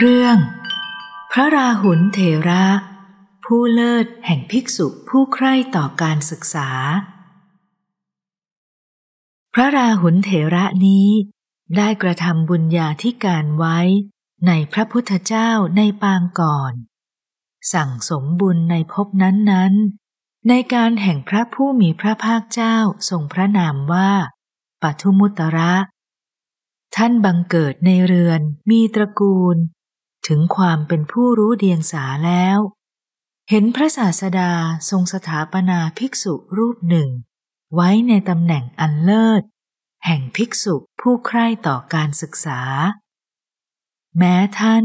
เรื่อง พระราหุลเถระ ผู้เลิศแห่งภิกษุผู้ใคร่ต่อการศึกษา พระราหุลเถระนี้ได้กระทำบุญญาธิการไว้ในพระพุทธเจ้าในปางก่อน สั่งสมบุญในภพนั้นๆในการแห่งพระผู้มีพระภาคเจ้าทรงพระนามว่าปัทุมุตระ ท่านบังเกิดในเรือนมีตระกูลถึงความเป็นผู้รู้เดียงสาแล้ว เห็นพระศาสดาทรงสถาปนาภิกษุรูปหนึ่ง ไว้ในตำแหน่งอันเลิศ แห่งภิกษุผู้ใคร่ต่อการศึกษา แม้ท่าน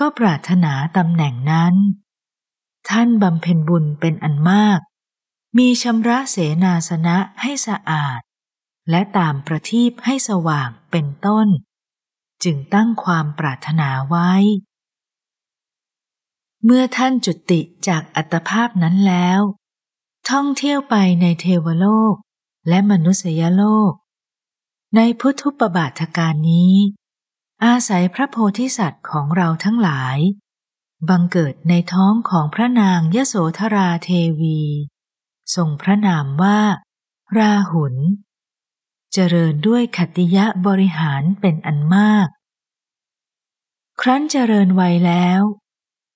ก็ปรารถนาตำแหน่งนั้น ท่านบำเพ็ญบุญเป็นอันมาก มีชำระเสนาสนะให้สะอาด และตามประทีปให้สว่างเป็นต้น จึงตั้งความปรารถนาไว้เมื่อท่านจุติจากอัตภาพนั้นแล้ว ท่องเที่ยวไปในเทวโลกและมนุษยโลก ในพุทธุปบาทการนี้ อาศัยพระโพธิสัตว์ของเราทั้งหลาย บังเกิดในท้องของพระนางยโสธราเทวีทรงพระนามว่าราหุลเจริญด้วยขติยะบริหารเป็นอันมาก ครั้นเจริญวัยแล้ว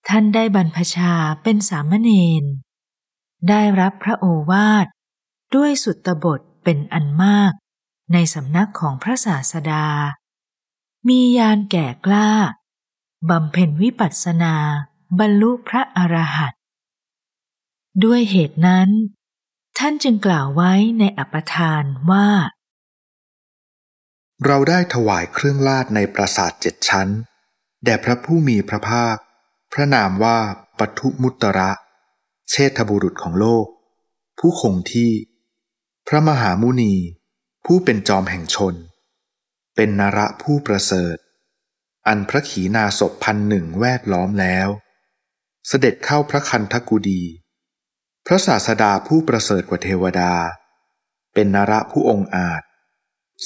ท่านได้บรรพชาเป็นสามเณรได้รับพระโอวาท ด้วยสุตบทเป็นอันมากในสำนักของพระศาสดา มียานแก่กล้าบำเพ็ญวิปัสสนาบรรลุพระอรหันต์ด้วยเหตุนั้น ท่านจึงกล่าวไว้ในอปทานว่า เราได้ถวายเครื่องลาดในปราสาทเจ็ดชั้นแด่พระผู้มีพระภาคพระนามว่าปทุมุตระเชษฐบุรุษของโลก ผู้คงที่ พระมหามุนีผู้เป็นจอมแห่งชน เป็นนระผู้ประเสริฐ อันพระขีนาศพพันหนึ่งแวดล้อมแล้ว เสด็จเข้าพระคันทกุดีพระศาสดาผู้ประเสริฐกว่าเทวดา เป็นนระผู้องอาจ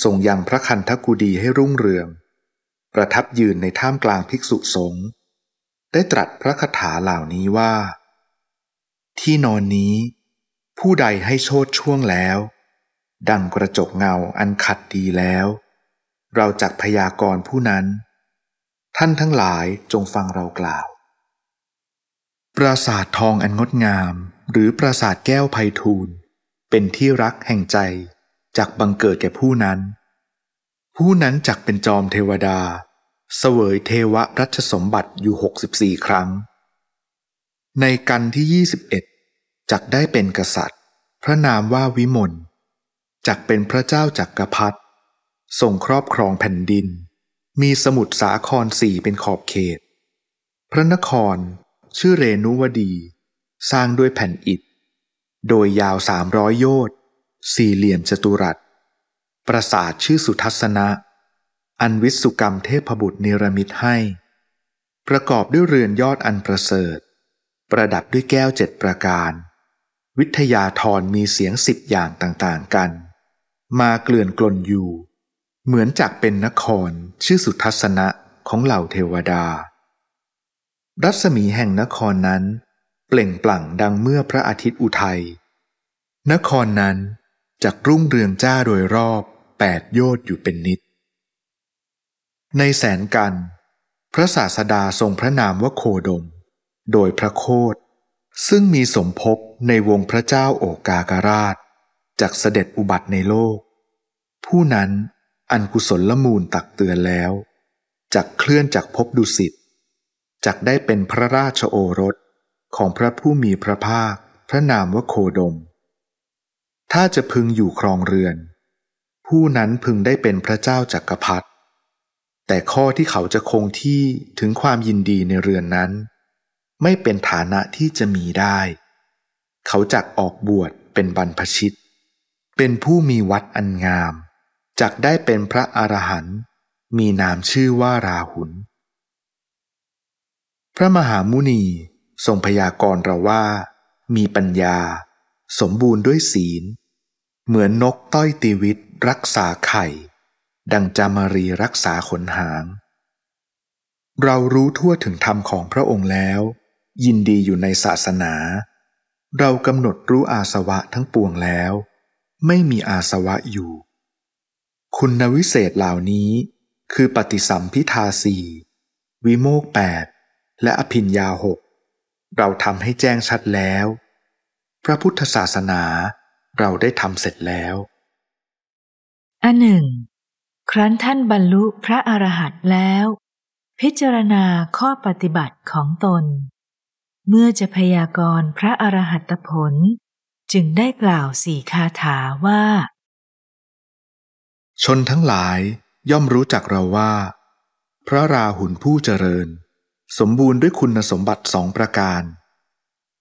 ทรงยังพระคันทกุดีให้รุ่งเรืองประทับยืนในท่ามกลางภิกษุสงฆ์ได้ตรัสพระคาถาเหล่านี้ว่า ที่นอนนี้ ผู้ใดให้โชดช่วงแล้ว ดังกระจกเงาอันขัดดีแล้ว เราจักพยากรผู้นั้น ท่านทั้งหลายจงฟังเรากล่าว ปราสาททองอันงดงามหรือปราสาทแก้วไพฑูรย์เป็นที่รักแห่งใจจากบังเกิดแก่ผู้นั้น ผู้นั้นจักเป็นจอมเทวดาเสวยเทวรัชสมบัติอยู่ 64 ครั้ง ในกันที่ 21 จักได้เป็นกษัตริย์ พระนามว่าวิมลจักเป็นพระเจ้าจักกรพรรดิส่งครอบครองแผ่นดิน มีสมุทรสาครสี่เป็นขอบเขต พระนครชื่อเรนุวดี สร้างด้วยแผ่นอิฐ โดยยาวสามร้อยโยชน์สี่เหลี่ยมจตุรัส ปราสาทชื่อสุทัศนะอันวิสุกรรมเทพบุตรนิรมิตให้ ประกอบด้วยเรือนยอดอันประเสริฐ ประดับด้วยแก้วเจ็ดประการ วิทยาธรมีเสียงสิบอย่างต่าง ๆ กัน มาเกลื่อนกลนอยู่ เหมือนจากเป็นนครชื่อสุทัศนะของเหล่าเทวดา รัศมีแห่งนครนั้น เปล่งปลั่งดังเมื่อพระอาทิตย์อุทัย นครนั้นจากรุ่งเรืองจ้าโดยรอบแปดโยชน์อยู่เป็นนิดในแสนกัน พระศาสดาทรงพระนามว่าโคดม โดยพระโคดซึ่งมีสมภพในวงพระเจ้าโอกาการาชจากเสด็จอุบัติในโลก ผู้นั้นอันกุศลละมูลตักเตือนแล้วจากเคลื่อนจากภพดุสิตจากได้เป็นพระราชโอรสของพระผู้มีพระภาคพระนามว่าโคดม ถ้าจะพึงอยู่ครองเรือน ผู้นั้นพึงได้เป็นพระเจ้าจักกรพรรดิแต่ข้อที่เขาจะคงที่ถึงความยินดีในเรือนนั้น ไม่เป็นฐานะที่จะมีได้ เขาจักออกบวชเป็นบรรพชิต เป็นผู้มีวัดอันงาม จักได้เป็นพระอรหันต์มีนามชื่อว่าราหุลพระมหามุนี ทรงพยากรณ์เราว่า มีปัญญา สมบูรณ์ด้วยศีล เหมือนนกต้อยตีวิตรักษาไข่ดังจามารีรักษาขนหาง เรารู้ทั่วถึงธรรมของพระองค์แล้ว ยินดีอยู่ในศาสนา เรากำหนดรู้อาสวะทั้งปวงแล้ว ไม่มีอาสวะอยู่ คุณวิเศษเหล่านี้คือปฏิสัมพิทาสีวิโมกแปดและอภินยาหก เราทำให้แจ้งชัดแล้ว พระพุทธศาสนาเราได้ทำเสร็จแล้ว อันหนึ่งครั้นท่านบรรลุพระอรหันต์แล้ว พิจารณาข้อปฏิบัติของตน เมื่อจะพยากรณ์พระอรหัตผล จึงได้กล่าวสี่คาถาว่า ชนทั้งหลายย่อมรู้จักเราว่า พระราหุลผู้เจริญ สมบูรณ์ด้วยคุณสมบัติสองประการ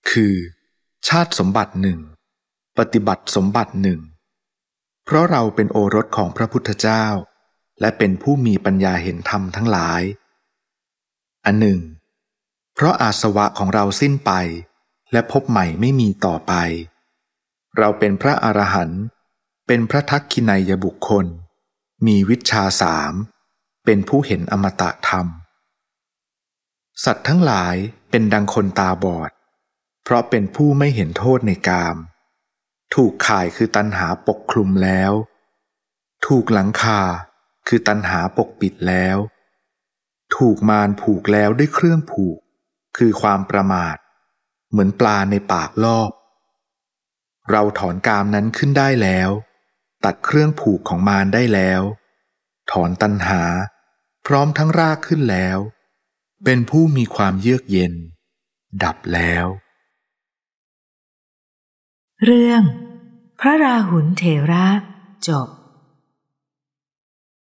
คือ ชาติสมบัติหนึ่งปฏิบัติสมบัติหนึ่งเพราะเราเป็นโอรสของพระพุทธเจ้าและเป็นผู้มีปัญญาเห็นธรรมทั้งหลาย อันหนึ่ง เพราะอาสวะของเราสิ้นไป และพบใหม่ไม่มีต่อไป เราเป็นพระอรหันต์ เป็นพระทักขินายบุคคล มีวิชาสาม เป็นผู้เห็นอมตะธรรม สัตว์ทั้งหลายเป็นดังคนตาบอด เพราะเป็นผู้ไม่เห็นโทษในกาม ถูกข่ายคือตันหาปกคลุมแล้ว ถูกหลังคาคือตันหาปกปิดแล้ว ถูกมารผูกแล้วด้วยเครื่องผูกคือความประมาท เหมือนปลาในปากลอบ เราถอนกามนั้นขึ้นได้แล้ว ตัดเครื่องผูกของมารได้แล้ว ถอนตันหา พร้อมทั้งรากขึ้นแล้ว เป็นผู้มีความเยือกเย็น ดับแล้ว เรื่อง พระราหุลเถระจบ